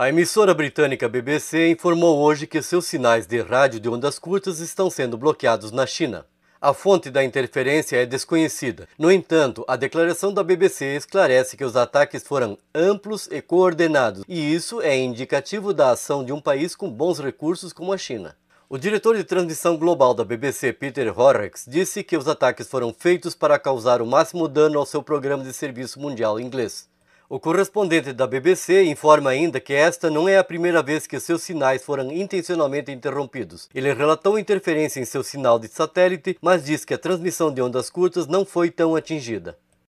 A emissora britânica BBC informou hoje que seus sinais de rádio de ondas curtas estão sendo bloqueados na China. A fonte da interferência é desconhecida. No entanto, a declaração da BBC esclarece que os ataques foram amplos e coordenados, e isso é indicativo da ação de um país com bons recursos como a China. O diretor de transmissão global da BBC, Peter Horrocks, disse que os ataques foram feitos para causar o máximo dano ao seu programa de serviço mundial inglês. O correspondente da BBC informa ainda que esta não é a primeira vez que seus sinais foram intencionalmente interrompidos. Ele relatou interferência em seu sinal de satélite, mas diz que a transmissão de ondas curtas não foi tão atingida.